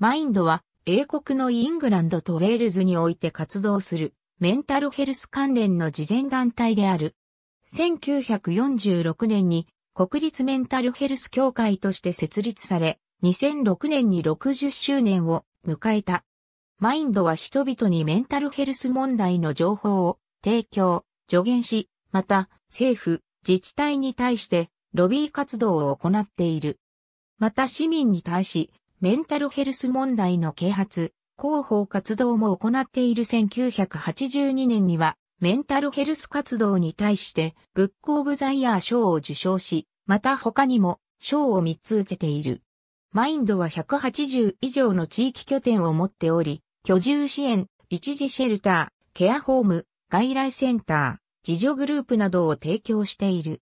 マインドは英国のイングランドとウェールズにおいて活動するメンタルヘルス関連の慈善団体である。1946年に国立メンタルヘルス協会として設立され、2006年に60周年を迎えた。マインドは人々にメンタルヘルス問題の情報を提供、助言し、また政府、自治体に対してロビー活動を行っている。また市民に対しメンタルヘルス問題の啓発、広報活動も行っている1982年には、メンタルヘルス活動に対して、ブックオブザイヤー賞を受賞し、また他にも賞を3つ受けている。マインドは180以上の地域拠点を持っており、居住支援、一時シェルター、ケアホーム、外来センター、自助グループなどを提供している。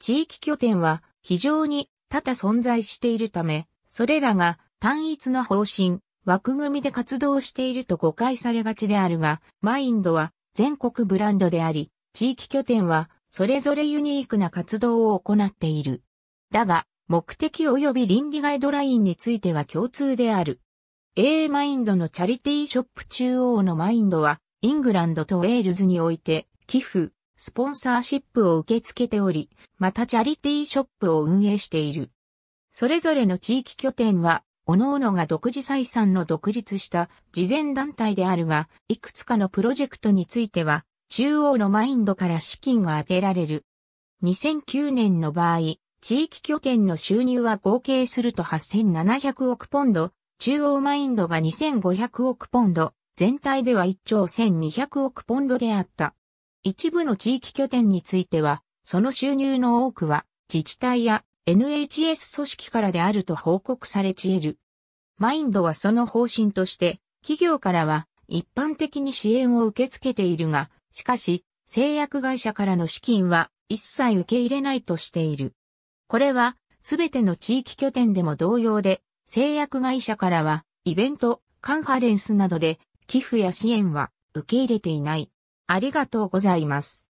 地域拠点は非常に多々存在しているため、それらが単一の方針、枠組みで活動していると誤解されがちであるが、マインドは全国ブランドであり、地域拠点はそれぞれユニークな活動を行っている。だが、目的及び倫理ガイドラインについては共通である。A マインドのチャリティーショップ中央のマインドは、イングランドとウェールズにおいて、寄付、スポンサーシップを受け付けており、またチャリティーショップを運営している。それぞれの地域拠点は、各々が独自採算の独立した事前団体であるが、いくつかのプロジェクトについては、中央のマインドから資金が充てられる。2009年の場合、地域拠点の収入は合計すると8700億ポンド、中央マインドが2500億ポンド、全体では1兆1200億ポンドであった。一部の地域拠点については、その収入の多くは、自治体や NHS 組織からであると報告されちえる。マインドはその方針として、企業からは一般的に支援を受け付けているが、しかし、製薬会社からの資金は一切受け入れないとしている。これは、すべての地域拠点でも同様で、製薬会社からは、イベント、カンファレンスなどで、寄付や支援は受け入れていない。ありがとうございます。